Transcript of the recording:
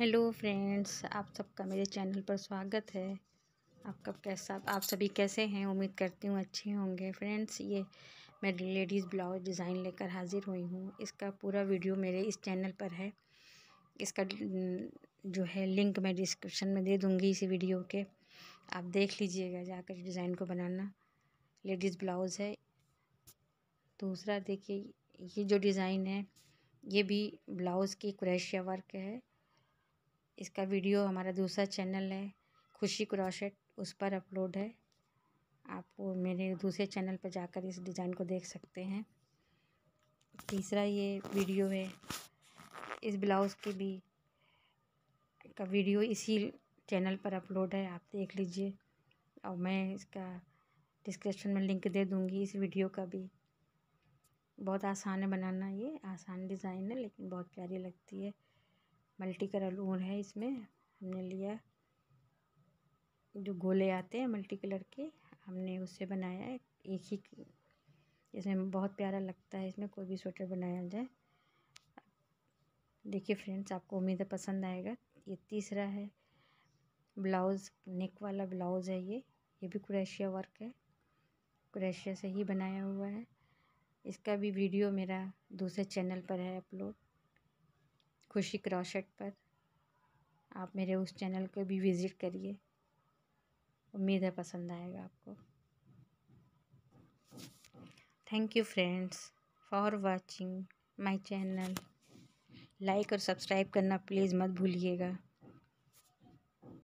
hello friends आप सबका मेरे चैनल पर स्वागत है आपका कैसा आप सभी कैसे हैं उम्मीद करती हूँ अच्छे होंगे फ्रेंड्स ये मैं लेडीज़ ब्लाउज डिज़ाइन लेकर हाज़िर हुई हूँ इसका पूरा वीडियो मेरे इस चैनल पर है इसका जो है लिंक मैं डिस्क्रिप्शन में दे दूँगी इसी वीडियो के आप देख लीजिएगा जाकर डिज़ाइन को बनाना लेडीज़ ब्लाउज़ है दूसरा देखिए ये जो डिज़ाइन है ये भी ब्लाउज़ की क्रेशिया वर्क है इसका वीडियो हमारा दूसरा चैनल है खुशी क्रोशेट उस पर अपलोड है आप मेरे दूसरे चैनल पर जाकर इस डिज़ाइन को देख सकते हैं तीसरा ये वीडियो है इस ब्लाउज़ के भी का वीडियो इसी चैनल पर अपलोड है आप देख लीजिए और मैं इसका डिस्क्रिप्शन में लिंक दे दूँगी इस वीडियो का भी बहुत आसान है बनाना ये आसान डिज़ाइन है लेकिन बहुत प्यारी लगती है मल्टी कलर ऊन है इसमें हमने लिया जो गोले आते हैं मल्टी कलर के हमने उससे बनाया है एक ही इसमें बहुत प्यारा लगता है इसमें कोई भी स्वेटर बनाया जाए देखिए फ्रेंड्स आपको उम्मीद है पसंद आएगा ये तीसरा है ब्लाउज़ नेक वाला ब्लाउज़ है ये ये भी क्रेशिया वर्क है क्रेशिया से ही बनाया हुआ है इसका भी वीडियो मेरा दूसरे चैनल पर है अपलोड खुशी क्रॉशेट पर आप मेरे उस चैनल को भी विज़िट करिए उम्मीद है पसंद आएगा आपको thank you friends for watching my channel like और सब्सक्राइब करना प्लीज़ मत भूलिएगा